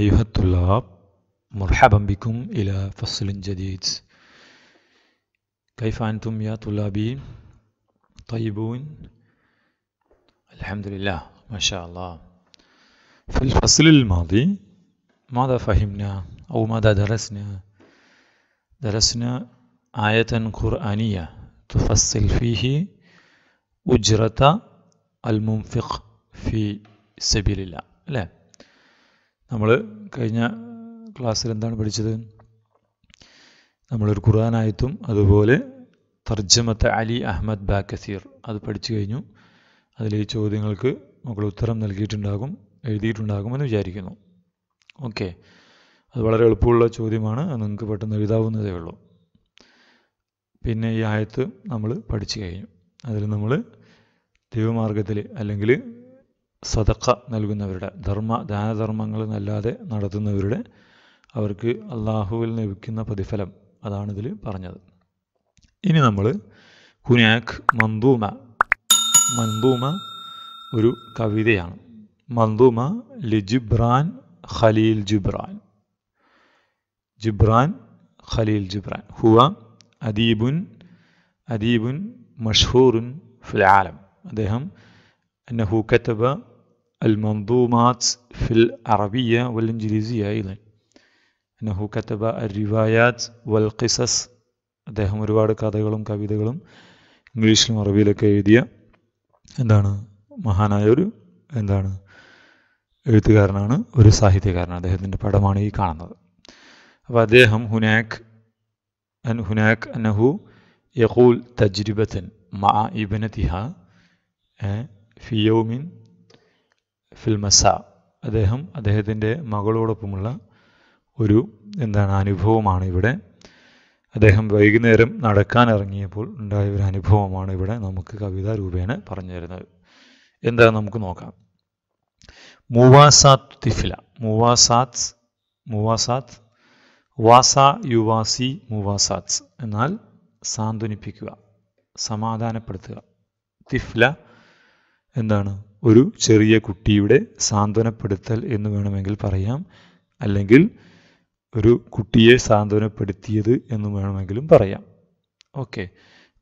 أيها الطلاب مرحبا بكم إلى فصل جديد كيف أنتم يا طلابي طيبون الحمد لله ما شاء الله في الفصل الماضي ماذا فهمنا أو ماذا درسنا درسنا آية قرآنية تفصل فيه أجرة المنفق في سبيل الله لا നമ്മൾ കഴിഞ്ഞ ക്ലാസ്സിൽ എന്താണ് പഠിച്ചത് നമ്മളൊരു ഖുർആാനായത്തും അതുപോലെ തർജ്ജമത്ത് അലി അഹമ്മദ് ബാക്കസീർ അത് പഠിച്ചു കഴിഞ്ഞു അതിൽ ഈ ചോദ്യങ്ങൾക്ക് മകൾ ഉത്തരം നൽകിയിട്ടുണ്ടാകും എഴുതിയിട്ടുണ്ടാകുമെന്ന് വിചാരിക്കുന്നു ഓക്കെ അത് വളരെ എളുപ്പമുള്ള ചോദ്യമാണ് അത് നിങ്ങൾക്ക് പെട്ടെന്ന് എഴുതാവുന്നതേ ഉള്ളൂ പിന്നെ ഈ ആയത്ത് നമ്മൾ പഠിച്ചു കഴിഞ്ഞു അതിൽ നമ്മൾ ദൈവമാർഗത്തിൽ അല്ലെങ്കിൽ സദക്ക നൽകുന്നവരുടെ ധർമ്മ ദാനധർമ്മങ്ങൾ നല്ലാതെ നടത്തുന്നവരുടെ അവർക്ക് അള്ളാഹുവിൽ ലഭിക്കുന്ന പ്രതിഫലം അതാണിതിൽ പറഞ്ഞത് ഇനി നമ്മൾ കുനാഖ് മന്ദൂമ മന്ദൂമ ഒരു കവിതയാണ് മന്ദൂമ ലിജിബ്രാൻ ഖലീൽ ജിബ്രാൻ ജിബ്രാൻ ഖലീൽ ജിബ്രാൻ ഹുവ അദീബുൻ അദീബുൻ മഷൂറുൻ ഫുലാലം അദ്ദേഹം എന്നെ ഹൂക്കത്തബ المنظومات في العربية والإنجليزية أيضا أنه كتب الروايات والقصص അദ്ദേഹം ഒരുപാട് കഥകളും കവിതകളും ഇംഗ്ലീഷിലും അറബിയിലൊക്കെ എഴുതിയ എന്താണ് മഹാനായ ഒരു എന്താണ് എഴുത്തുകാരനാണ് ഒരു സാഹിത്യകാരനാണ് അദ്ദേഹത്തിൻ്റെ പടമാണ് ഈ കാണുന്നത് അപ്പോൾ അദ്ദേഹം ഹുനാക്ക് അൻ ഹുനാക്ക് അനഹു യഹൂൽ തജ്രിബത്തൻ മാ ഇബനതിഹ ഫിയോമിൻ ഫിൽമസ അദ്ദേഹം അദ്ദേഹത്തിൻ്റെ മകളോടൊപ്പമുള്ള ഒരു എന്താണ് അനുഭവമാണ് ഇവിടെ അദ്ദേഹം വൈകുന്നേരം നടക്കാൻ ഇറങ്ങിയപ്പോൾ ഉണ്ടായ ഒരു അനുഭവമാണ് ഇവിടെ നമുക്ക് കവിത രൂപേണ പറഞ്ഞു തരുന്നത് എന്താ നമുക്ക് നോക്കാം മൂവാസാത് തിഫില മൂവാസാത് മൂവാസാത് വാസ യുവാസി മൂവാസാത് എന്നാൽ സാന്ത്വനിപ്പിക്കുക സമാധാനപ്പെടുത്തുക തിഫ്ല എന്താണ് ഒരു ചെറിയ കുട്ടിയുടെ സാന്ത്വനപ്പെടുത്തൽ എന്ന് വേണമെങ്കിൽ പറയാം അല്ലെങ്കിൽ ഒരു കുട്ടിയെ സാന്ത്വനപ്പെടുത്തിയത് എന്ന് വേണമെങ്കിലും പറയാം ഓക്കെ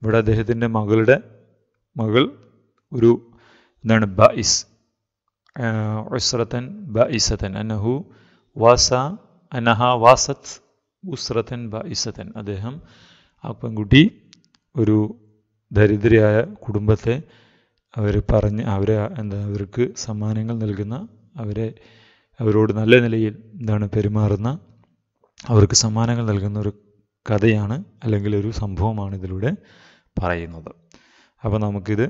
ഇവിടെ അദ്ദേഹത്തിൻ്റെ മകളുടെ മകൾ ഒരു എന്താണ് ബൈസ് ഉസ്രത്തൻ ബൈസത്തൻ അനഹു വാസ അനഹ വാസത്ത് ഉസ്രത്തൻ ബൈസത്തൻ അദ്ദേഹം ആ പെൺകുട്ടി ഒരു ദരിദ്രയായ കുടുംബത്തെ അവർ പറഞ്ഞ് അവരെ എന്താ അവർക്ക് സമ്മാനങ്ങൾ നൽകുന്ന അവരെ അവരോട് നല്ല നിലയിൽ എന്താണ് പെരുമാറുന്ന അവർക്ക് സമ്മാനങ്ങൾ നൽകുന്ന ഒരു കഥയാണ് അല്ലെങ്കിൽ ഒരു സംഭവമാണ് ഇതിലൂടെ പറയുന്നത് അപ്പോൾ നമുക്കിത്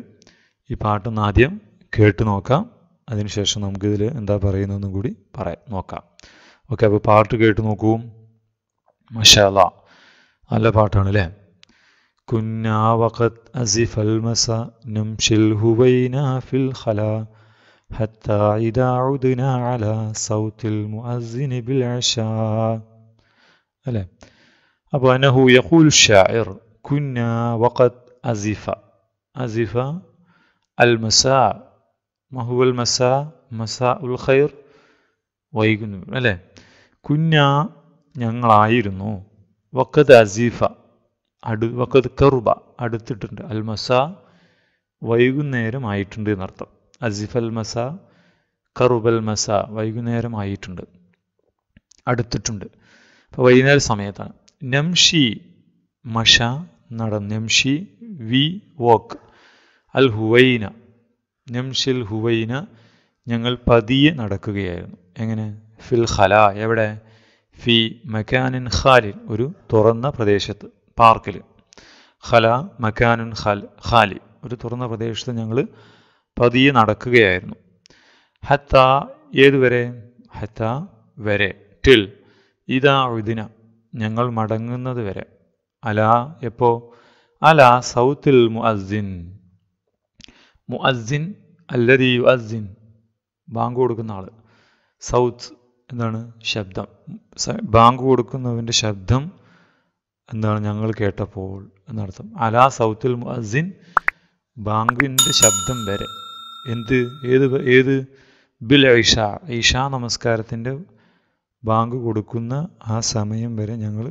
ഈ പാട്ടൊന്ന് ആദ്യം കേട്ട് നോക്കാം അതിനുശേഷം നമുക്കിതിൽ എന്താ പറയുന്നതെന്നും കൂടി പറയാം നോക്കാം ഓക്കെ അപ്പോൾ പാട്ട് കേട്ട് നോക്കൂ മഷാല നല്ല പാട്ടാണ് അല്ലേ كنا وقد أزف المساء نمشي الهوينا في الخلا حتى إذا عدنا على صوت المؤذن بالعشاء ألا أبو أنه يقول الشاعر كنا وقد أزف أزف المساء ما هو المساء مساء الخير ويقول ألا كنا ഞങ്ങളായിരുന്നു വക്കത് അസീഫ അടു വക്കത് കറുബ അടുത്തിട്ടുണ്ട് അൽ വൈകുന്നേരം ആയിട്ടുണ്ട് എന്നർത്ഥം അസിഫ് അൽമസ കറുബൽ മസ വൈകുന്നേരം ആയിട്ടുണ്ട് അടുത്തിട്ടുണ്ട് അപ്പോൾ വൈകുന്നേര സമയത്താണ് നംഷി മഷ നട നംഷി വി വോക്ക് അൽ ഹുവൈന നംഷിൽ ഹുവൈന ഞങ്ങൾ പതിയെ നടക്കുകയായിരുന്നു എങ്ങനെ ഫിൽ ഖല എവിടെ ഫി മെക്കാനിൻ ഖാലിൻ ഒരു തുറന്ന പ്രദേശത്ത് പാർക്കിൽ ഖല മക്കാനുൻ ഖൽ ഖാലി ഒരു തുറന്ന പ്രദേശത്ത് ഞങ്ങൾ പതിയെ നടക്കുകയായിരുന്നു ഹത്ത ഏതുവരെ ഹത്ത വരെ ടിൽ ഇതാ ഉദിന ഞങ്ങൾ മടങ്ങുന്നത് വരെ അല എപ്പോ അല സൗത്തിൽ മുഅസിൻ മുഅസിൻ അല്ലതി യുഅസിൻ ബാങ്ക് കൊടുക്കുന്ന ആൾ സൗത്ത് എന്താണ് ശബ്ദം ബാങ്ക് കൊടുക്കുന്നവൻ്റെ ശബ്ദം എന്നാണ് ഞങ്ങൾ കേട്ടപ്പോൾ എന്നർത്ഥം അലാ സൗത്തുൽ മുഅസിൻ ബാങ്കിൻ്റെ ശബ്ദം വരെ എന്ത് ഏത് ഏത് ബിൽ ഐഷ ഈഷ നമസ്കാരത്തിൻ്റെ ബാങ്ക് കൊടുക്കുന്ന ആ സമയം വരെ ഞങ്ങൾ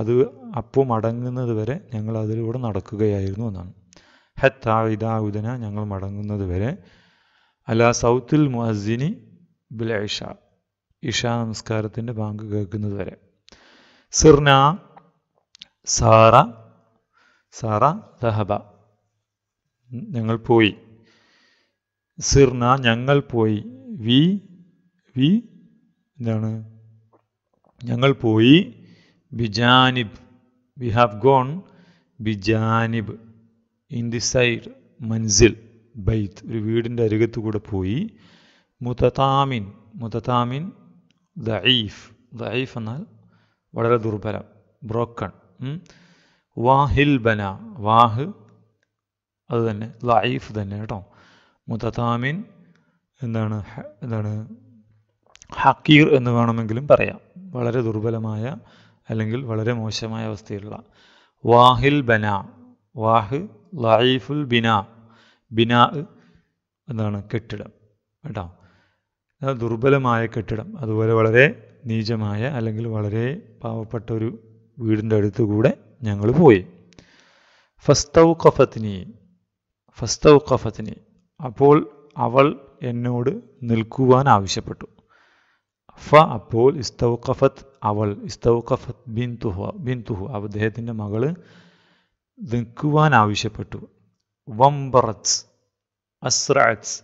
അത് അപ്പം അടങ്ങുന്നത് വരെ ഞങ്ങൾ അതിലൂടെ നടക്കുകയായിരുന്നു എന്നാണ് ഹത്താ ഇതാവുദന ഞങ്ങൾ മടങ്ങുന്നത് വരെ അലാ സൗത്തിൽ മുഹസിനി ബിൽ ഐഷ ഇഷ നമസ്കാരത്തിൻ്റെ ബാങ്ക് കേൾക്കുന്നത് വരെ സിർന സാറ സാറ സഹബ ഞങ്ങൾ പോയി സിർന ഞങ്ങൾ പോയി വി വി എന്താണ് ഞങ്ങൾ പോയി ബിജാനിബ് വി ഹാവ് ഗോൺ ബിജാനിബ് ഇൻ ദി സൈഡ് മൻസിൽ ബൈത്ത് ഒരു വീടിൻ്റെ അരികത്ത് കൂടെ പോയി മുതതാമിൻ മുതതാമിൻ ദൈഫ് ദൈഫ് എന്നാൽ വളരെ ദുർബലം ബ്രോക്കൺ വാഹിൽ ബന വാഹ് അത് തന്നെ ലൈഫ് തന്നെ കേട്ടോ മുതതാമിൻ എന്താണ് എന്താണ് ഹക്കീർ എന്ന് വേണമെങ്കിലും പറയാം വളരെ ദുർബലമായ അല്ലെങ്കിൽ വളരെ മോശമായ അവസ്ഥയിലുള്ള വാഹിൽ ബന വാഹ് ലൈഫുൽ ബിന ബിനാ എന്താണ് കെട്ടിടം കേട്ടോ ദുർബലമായ കെട്ടിടം അതുപോലെ വളരെ നീചമായ അല്ലെങ്കിൽ വളരെ പാവപ്പെട്ട ഒരു വീടിൻ്റെ അടുത്ത് കൂടെ ഞങ്ങൾ പോയി ഫസ്തവ് കഫത്തിനി ഫസ്തവ് കഫത്തിനി അപ്പോൾ അവൾ എന്നോട് നിൽക്കുവാൻ ആവശ്യപ്പെട്ടു ഫ അപ്പോൾ ഇസ്തവ് കഫത്ത് അവൾ ഇസ്തവ് കഫത്ത് ബിൻ തുഹ ബിൻ തുഹു അദ്ദേഹത്തിൻ്റെ മകള് നിൽക്കുവാൻ ആവശ്യപ്പെട്ടു വംബറത്സ് അസ്രാറ്റ്സ്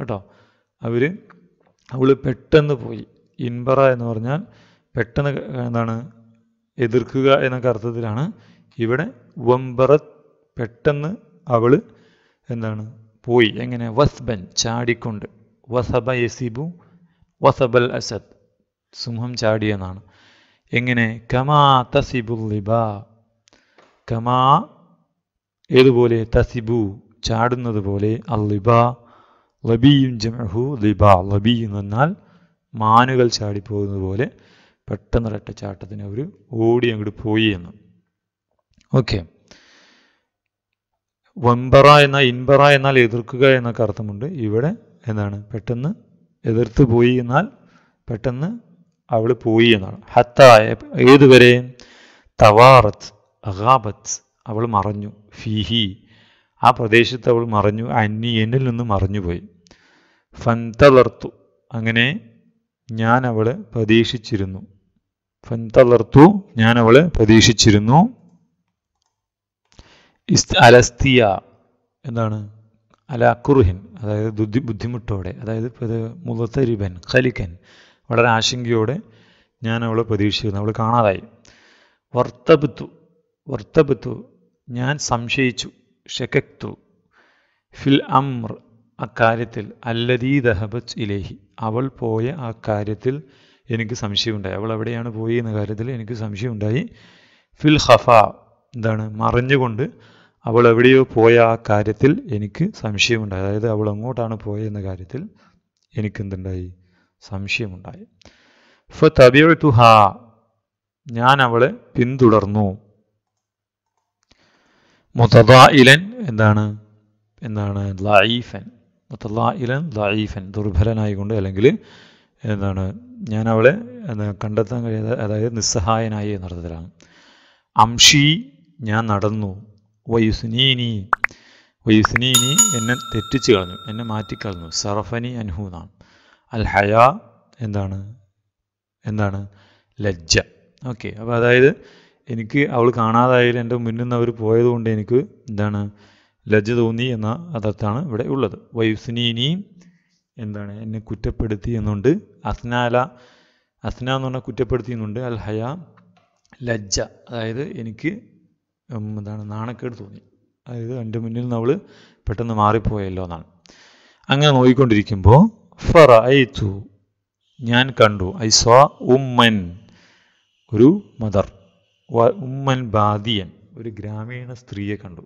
കേട്ടോ അവർ അവൾ പെട്ടെന്ന് പോയി ഇൻബറ എന്ന് പറഞ്ഞാൽ പെട്ടെന്ന് എന്താണ് എതിർക്കുക എന്നൊക്കെ അർത്ഥത്തിലാണ് ഇവിടെ വംബറത്ത് പെട്ടെന്ന് അവൾ എന്താണ് പോയി എങ്ങനെ വസ്ബൻ ചാടിക്കൊണ്ട് വസബ യസിബു വസബൽ അസദ് സിംഹം ചാടിയെന്നാണ് എങ്ങനെ കമാ തസിബു ലിബ കമാ ഏതുപോലെ തസിബു ചാടുന്നത് പോലെ ലിബ ലബിയും ജമഹു ലിബ ലബി എന്നാൽ മാനുകൾ ചാടിപ്പോകുന്നത് പോലെ പെട്ടെന്നുള്ള ചാട്ടത്തിന് അവർ ഓടി അങ്ങോട്ട് പോയി എന്ന് ഓക്കെ വമ്പറ എന്നാൽ ഇൻപറ എന്നാൽ എതിർക്കുക എന്നൊക്കെ അർത്ഥമുണ്ട് ഇവിടെ എന്താണ് പെട്ടെന്ന് എതിർത്ത് പോയി എന്നാൽ പെട്ടെന്ന് അവൾ പോയി എന്നാണ് ഹത്ത ഏതുവരെ തവാറത്ത് അഹാബത്ത് അവൾ മറഞ്ഞു ഫിഹി ആ പ്രദേശത്ത് അവൾ മറഞ്ഞു അന്നി എന്നിൽ നിന്ന് മറഞ്ഞുപോയി ഫന്തളർത്തു അങ്ങനെ ഞാൻ അവളെ പ്രതീക്ഷിച്ചിരുന്നു തളർത്തു ഞാൻ അവളെ പ്രതീക്ഷിച്ചിരുന്നു അലസ്തിയ എന്താണ് അല അതായത് ബുദ്ധി ബുദ്ധിമുട്ടോടെ അതായത് മുതത്തരിബൻ ഖലിക്കൻ വളരെ ആശങ്കയോടെ ഞാൻ അവളെ പ്രതീക്ഷിച്ചിരുന്നു അവൾ കാണാതായി വർത്തബത്തു വർത്തബത്തു ഞാൻ സംശയിച്ചു ഷെക്കക്തു ഫിൽ അമർ അക്കാര്യത്തിൽ അല്ലദീ ദഹബത് ഇലേഹി അവൾ പോയ ആ കാര്യത്തിൽ എനിക്ക് സംശയമുണ്ടായി അവൾ എവിടെയാണ് പോയി എന്ന കാര്യത്തിൽ എനിക്ക് സംശയമുണ്ടായി ഫിൽ ഹഫ എന്താണ് മറിഞ്ഞുകൊണ്ട് അവൾ എവിടെയോ പോയ ആ കാര്യത്തിൽ എനിക്ക് സംശയമുണ്ടായി അതായത് അവൾ എങ്ങോട്ടാണ് പോയെന്ന കാര്യത്തിൽ എനിക്കെന്തുണ്ടായി സംശയമുണ്ടായി ഫ തബിയ ഞാൻ അവളെ പിന്തുടർന്നു മുതദായിലൻ എന്താണ് എന്താണ് ലൈഫൻ ഇലൻ ലൈഫൻ ദുർബലനായിക്കൊണ്ട് അല്ലെങ്കിൽ എന്താണ് ഞാൻ അവളെ കണ്ടെത്താൻ കഴിയാതെ അതായത് നിസ്സഹായനായി എന്നർത്ഥത്തിലാണ് അംഷി ഞാൻ നടന്നു വയുസ്നീനി വയുസ്നീനി എന്നെ തെറ്റിച്ച് കളഞ്ഞു എന്നെ മാറ്റിക്കളഞ്ഞു സറഫനി അൻഹു എന്നാണ് അൽ ഹയാ എന്താണ് എന്താണ് ലജ്ജ ഓക്കെ അപ്പോൾ അതായത് എനിക്ക് അവൾ കാണാതായാലും എൻ്റെ മുന്നിൽ നിന്ന് അവർ പോയതുകൊണ്ട് എനിക്ക് എന്താണ് ലജ്ജ തോന്നി എന്ന അർത്ഥത്താണ് ഇവിടെ ഉള്ളത് വയുസ്നീനി എന്താണ് എന്നെ കുറ്റപ്പെടുത്തി എന്നുകൊണ്ട് അസ്നാല അസ്ന എന്ന് പറഞ്ഞാൽ കുറ്റപ്പെടുത്തിയുന്നുണ്ട് അൽ ഹയ ലജ്ജ അതായത് എനിക്ക് എന്താണ് നാണക്കേട് തോന്നി അതായത് എൻ്റെ മുന്നിൽ നമ്മൾ പെട്ടെന്ന് മാറിപ്പോയല്ലോ എന്നാണ് അങ്ങനെ നോക്കിക്കൊണ്ടിരിക്കുമ്പോൾ ഫറ തു ഞാൻ കണ്ടു ഐ സോ ഉമ്മൻ ഒരു മദർ ഉമ്മൻ ബാദിയൻ ഒരു ഗ്രാമീണ സ്ത്രീയെ കണ്ടു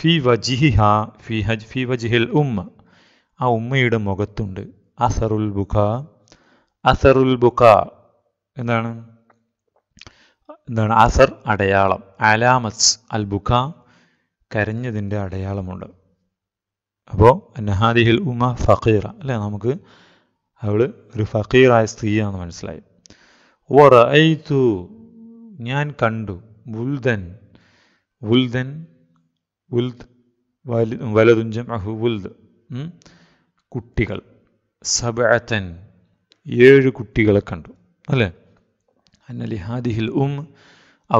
ഫി ഹാ ഫി ഹജ് ഫി വജിഹിൽ ഉമ്മ ആ ഉമ്മയുടെ മുഖത്തുണ്ട് അസറുൽ ബുഖ അസറുൽ ബുഖ എന്താണ് എന്താണ് അസർ അടയാളം അലാമസ് അൽ ബുഖ കരഞ്ഞതിൻ്റെ അടയാളമുണ്ട് അപ്പോൾ നഹാദിഹിൽ ഉമ ഫക്കീറ അല്ലേ നമുക്ക് അവൾ ഒരു ഫക്കീറായ സ്ത്രീയാണെന്ന് മനസ്സിലായി ഒറ ഐത്തു ഞാൻ കണ്ടു വുൽദൻ വുൽദൻ വുൽദ് വലതുഞ്ചം അഹു വുൽദ് കുട്ടികൾ സബഅത്തൻ ഏഴ് കുട്ടികളെ കണ്ടു അല്ലേ അന്നലി ഹാദിഹിൽ ഉം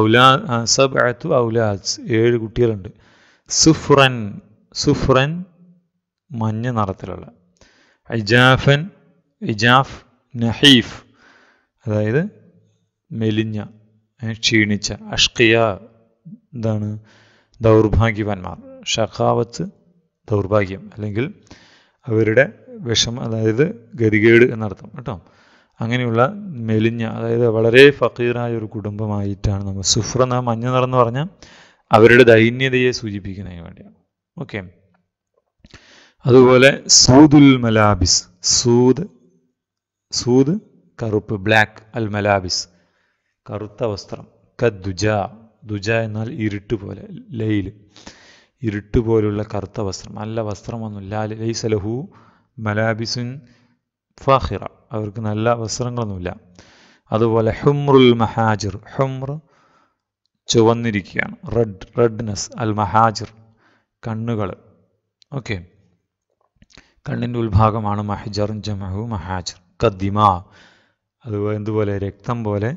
ഔലാ സബഅത്തു ഔലാദ് ഏഴ് കുട്ടികളുണ്ട് സുഫ്രൻ സുഫ്രൻ മഞ്ഞ നിറത്തിലുള്ള ഐജാഫൻ ഇജാഫ് നഹീഫ് അതായത് മെലിഞ്ഞ ക്ഷീണിച്ച അഷ്കിയ എന്താണ് ദൗർഭാഗ്യവാന്മാർ ഷഖാവത്ത് ദൗർഭാഗ്യം അല്ലെങ്കിൽ അവരുടെ വിഷം അതായത് ഗതികേട് എന്നർത്ഥം കേട്ടോ അങ്ങനെയുള്ള മെലിഞ്ഞ അതായത് വളരെ ഫക്കീറായ ഒരു കുടുംബമായിട്ടാണ് നമ്മൾ സുഫ്ര എന്ന മഞ്ഞ നിറന്ന് പറഞ്ഞാൽ അവരുടെ ദൈന്യതയെ സൂചിപ്പിക്കുന്നതിന് വേണ്ടിയാണ് ഓക്കെ അതുപോലെ സൂദുൽ മലാബിസ് സൂദ് സൂദ് കറുപ്പ് ബ്ലാക്ക് അൽ മലാബിസ് കറുത്ത വസ്ത്രം കദ്ദുജ ദുജ എന്നാൽ ഇരുട്ട് പോലെ ലയിൽ ഇരുട്ട് പോലുള്ള കറുത്ത വസ്ത്രം നല്ല വസ്ത്രമൊന്നും ലാ ലൈസലഹു മലാബിസുൻ ഫാഹിറ അവർക്ക് നല്ല വസ്ത്രങ്ങളൊന്നുമില്ല അതുപോലെ ഹുംറുൽ മഹാജിർ ഹുംർ ചുവന്നിരിക്കുകയാണ് റെഡ് റെഡ്നെസ് അൽ മഹാജിർ കണ്ണുകൾ ഓക്കെ കണ്ണിൻ്റെ ഉൾഭാഗമാണ് മഹജറും ജമഹു മഹാജിർ കദ്ദിമാ അതുപോലെ എന്തുപോലെ രക്തം പോലെ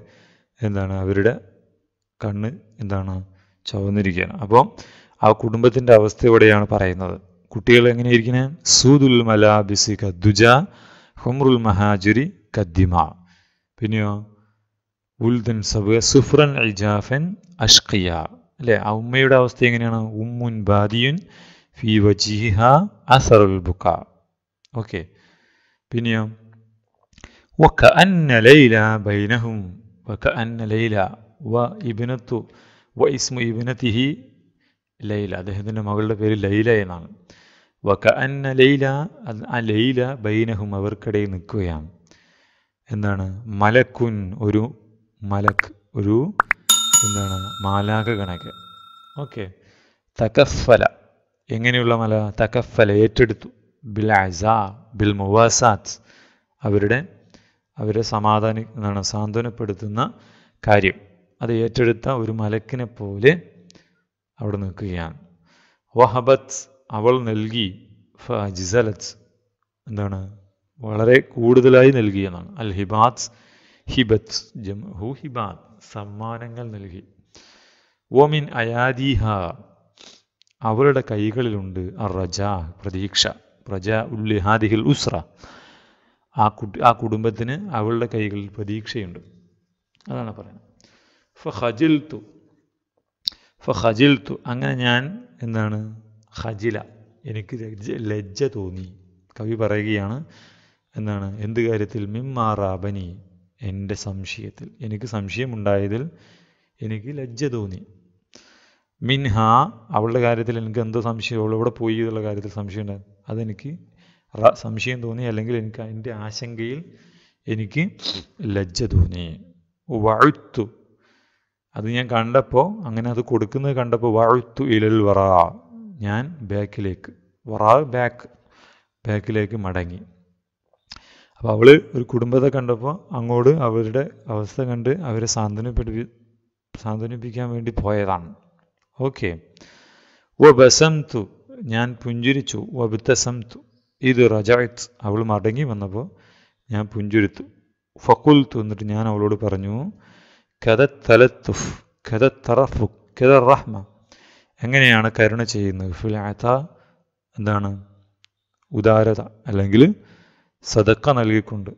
എന്താണ് അവരുടെ കണ്ണ് എന്താണ് ചുവന്നിരിക്കുകയാണ് അപ്പോൾ ആ കുടുംബത്തിൻ്റെ അവസ്ഥയോടെയാണ് പറയുന്നത് കുട്ടികൾ എങ്ങനെയിരിക്കണേ സൂദുൽ മലാബിസി കദ്ജ ഹുറുൽ മഹാജുരി കദ്ദിമ പിന്നെയോ ഉൽദൻ സബ് സുഫ്രൻ ഇജാഫൻ അഷ്കിയ അല്ലേ ആ ഉമ്മയുടെ അവസ്ഥ എങ്ങനെയാണ് ഉമ്മുൻ ബാദിയുൻ ഫി വജിഹ അസറുൽ ബുക്ക ഓക്കെ പിന്നെയോ വക്ക അന്ന ലൈല ബൈനഹും വക്ക അന്ന ലൈല വ ഇബിനത്തു വ ഇസ്മു ഇബിനത്തിഹി ലൈല അദ്ദേഹത്തിൻ്റെ മകളുടെ പേര് ലൈല എന്നാണ് വക്ക അന്ന ലൈല ആ ലൈല ബൈനഹും അവർക്കിടയിൽ നിൽക്കുകയാണ് എന്താണ് മലക്കുൻ ഒരു മലക്ക് ഒരു എന്താണ് മാലാക കണക്ക് ഓക്കെ തകഫല എങ്ങനെയുള്ള മല തകഫല ഏറ്റെടുത്തു ബിൽ അസ ബിൽ മുവാസാത്ത് അവരുടെ അവരെ സമാധാനി എന്താണ് സാന്ത്വനപ്പെടുത്തുന്ന കാര്യം അത് ഏറ്റെടുത്ത ഒരു മലക്കിനെ പോലെ അവിടെ നിൽക്കുകയാണ് വഹബത്ത് അവൾ നൽകി ഫിസലത്ത് എന്താണ് വളരെ കൂടുതലായി നൽകി എന്നാണ് അൽ ഹിബാത്ത് ഹിബത്ത് ജം ഹു ഹിബാത്ത് സമ്മാനങ്ങൾ നൽകി ഓമിൻ അയാദിഹ അവരുടെ കൈകളിലുണ്ട് റജ പ്രതീക്ഷ പ്രജ ഉല്ലിഹാദിഹിൽ ഉസ്ര ആ കുട്ടി ആ കുടുംബത്തിന് അവളുടെ കൈകളിൽ പ്രതീക്ഷയുണ്ട് അതാണ് പറയുന്നത് ഫ ഹജിൽ തു ഫ ഹജിൽത്തു അങ്ങനെ ഞാൻ എന്താണ് ഹജില എനിക്ക് ലജ്ജ തോന്നി കവി പറയുകയാണ് എന്നാണ് എന്ത് കാര്യത്തിൽ മിമ്മാറാബനി എൻ്റെ സംശയത്തിൽ എനിക്ക് സംശയമുണ്ടായതിൽ എനിക്ക് ലജ്ജ തോന്നി മിൻഹ അവളുടെ കാര്യത്തിൽ എനിക്ക് എന്തോ സംശയം അവൾ ഇവിടെ പോയി എന്നുള്ള കാര്യത്തിൽ സംശയം ഉണ്ടായി അതെനിക്ക് സംശയം തോന്നി അല്ലെങ്കിൽ എനിക്ക് അതിൻ്റെ ആശങ്കയിൽ എനിക്ക് ലജ്ജ തോന്നി വഴുത്തു അത് ഞാൻ കണ്ടപ്പോൾ അങ്ങനെ അത് കൊടുക്കുന്നത് കണ്ടപ്പോൾ വഴുത്തു ഇലൽ വറ ഞാൻ ബാക്കിലേക്ക് വറാവ് ബാക്ക് ബാക്കിലേക്ക് മടങ്ങി അപ്പോൾ അവൾ ഒരു കുടുംബത്തെ കണ്ടപ്പോൾ അങ്ങോട്ട് അവരുടെ അവസ്ഥ കണ്ട് അവരെ സാന്ത്വനപ്പെടുപ്പി സാന്ത്വനിപ്പിക്കാൻ വേണ്ടി പോയതാണ് ഓക്കെ ഓ ബസംതു ഞാൻ പുഞ്ചിരിച്ചു ഓ ബിത്തസംതു ഇത് റജായത്ത് അവൾ മടങ്ങി വന്നപ്പോൾ ഞാൻ പുഞ്ചിരിത്തു ഫക്കുൽത്തു എന്നിട്ട് ഞാൻ അവളോട് പറഞ്ഞു കഥ തലത്തുഫ് കഥ തറഫു കഥ റഹ്മ എങ്ങനെയാണ് കരുണ ചെയ്യുന്നത് ഫുൽ എന്താണ് ഉദാരത അല്ലെങ്കിൽ സതക്ക നൽകിക്കൊണ്ട്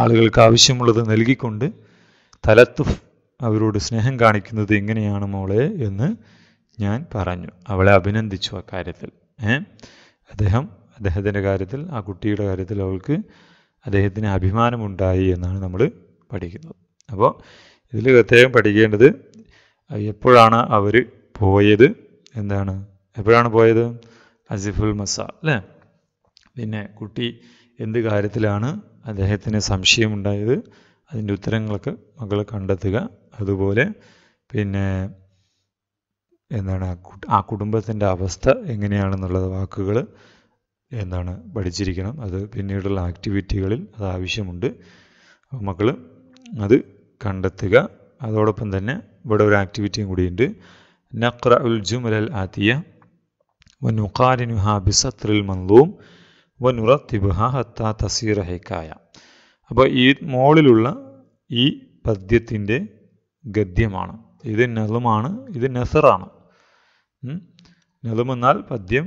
ആളുകൾക്ക് ആവശ്യമുള്ളത് നൽകിക്കൊണ്ട് തലത്തുഫ് അവരോട് സ്നേഹം കാണിക്കുന്നത് എങ്ങനെയാണ് മോളെ എന്ന് ഞാൻ പറഞ്ഞു അവളെ അഭിനന്ദിച്ചു അക്കാര്യത്തിൽ അദ്ദേഹം അദ്ദേഹത്തിൻ്റെ കാര്യത്തിൽ ആ കുട്ടിയുടെ കാര്യത്തിൽ അവൾക്ക് അദ്ദേഹത്തിന് അഭിമാനമുണ്ടായി എന്നാണ് നമ്മൾ പഠിക്കുന്നത് അപ്പോൾ ഇതിൽ പ്രത്യേകം പഠിക്കേണ്ടത് എപ്പോഴാണ് അവർ പോയത് എന്താണ് എപ്പോഴാണ് പോയത് അസിഫുൽ മസ അല്ലേ പിന്നെ കുട്ടി എന്ത് കാര്യത്തിലാണ് അദ്ദേഹത്തിന് സംശയമുണ്ടായത് അതിൻ്റെ ഉത്തരങ്ങളൊക്കെ മകൾ കണ്ടെത്തുക അതുപോലെ പിന്നെ എന്താണ് ആ കുടുംബത്തിൻ്റെ അവസ്ഥ എങ്ങനെയാണെന്നുള്ളത് വാക്കുകൾ എന്താണ് പഠിച്ചിരിക്കണം അത് പിന്നീടുള്ള ആക്ടിവിറ്റികളിൽ അത് ആവശ്യമുണ്ട് മക്കൾ അത് കണ്ടെത്തുക അതോടൊപ്പം തന്നെ ഇവിടെ ഒരു ആക്ടിവിറ്റിയും കൂടിയുണ്ട് നഖ്ര ഉൽ ജുമൽ അൽ ആത്തിയ വനുഖാരിനുഹ ബിസത്രിൽ മന്ദൂം വനുറത്തിബുഹ ഹത്താ തസീറ ഹെക്കായ അപ്പോൾ ഈ മോളിലുള്ള ഈ പദ്യത്തിൻ്റെ ഗദ്യമാണ് ഇത് നലുമാണ് ഇത് നസറാണ് നലുമെന്നാൽ പദ്യം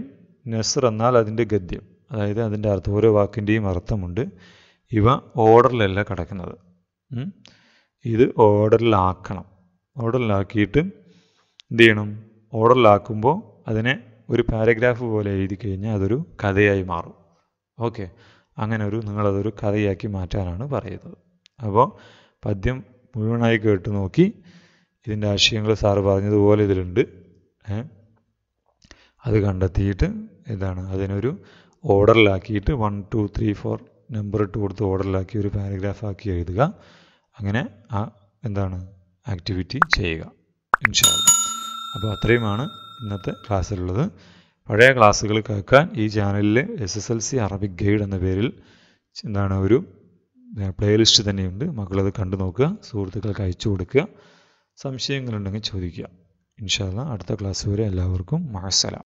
നസർ എന്നാൽ അതിൻ്റെ ഗദ്യം അതായത് അതിൻ്റെ അർത്ഥം ഓരോ വാക്കിൻ്റെയും അർത്ഥമുണ്ട് ഇവ ഓർഡറിലല്ല കിടക്കുന്നത് ഇത് ഓർഡറിലാക്കണം ഓർഡറിലാക്കിയിട്ട് എന്ത് ചെയ്യണം ഓർഡറിലാക്കുമ്പോൾ അതിനെ ഒരു പാരഗ്രാഫ് പോലെ എഴുതി കഴിഞ്ഞാൽ അതൊരു കഥയായി മാറും ഓക്കെ അങ്ങനെ ഒരു നിങ്ങളതൊരു കഥയാക്കി മാറ്റാനാണ് പറയുന്നത് അപ്പോൾ പദ്യം മുഴുവനായി കേട്ട് നോക്കി ഇതിൻ്റെ ആശയങ്ങൾ സാറ് പറഞ്ഞതുപോലെ ഇതിലുണ്ട് അത് കണ്ടെത്തിയിട്ട് ഇതാണ് അതിനൊരു ഓർഡറിലാക്കിയിട്ട് one two three four number ഇട്ട് കൊടുത്ത് ഓർഡറിലാക്കി ഒരു പാരഗ്രാഫാക്കി എഴുതുക അങ്ങനെ ആ എന്താണ് ആക്ടിവിറ്റി ചെയ്യുക ഇൻഷാല്ല അപ്പോൾ അത്രയുമാണ് ഇന്നത്തെ ക്ലാസ്സിലുള്ളത് പഴയ ക്ലാസ്സുകൾ കേൾക്കാൻ ഈ ചാനലിൽ S S L C Arabic guide എന്ന പേരിൽ എന്താണ് ഒരു പ്ലേലിസ്റ്റ് തന്നെയുണ്ട് മക്കളത് കണ്ടു നോക്കുക സുഹൃത്തുക്കൾക്ക് അയച്ചു കൊടുക്കുക സംശയങ്ങളുണ്ടെങ്കിൽ ചോദിക്കുക ഇൻഷാല്ല അടുത്ത ക്ലാസ് വരെ എല്ലാവർക്കും മഹസല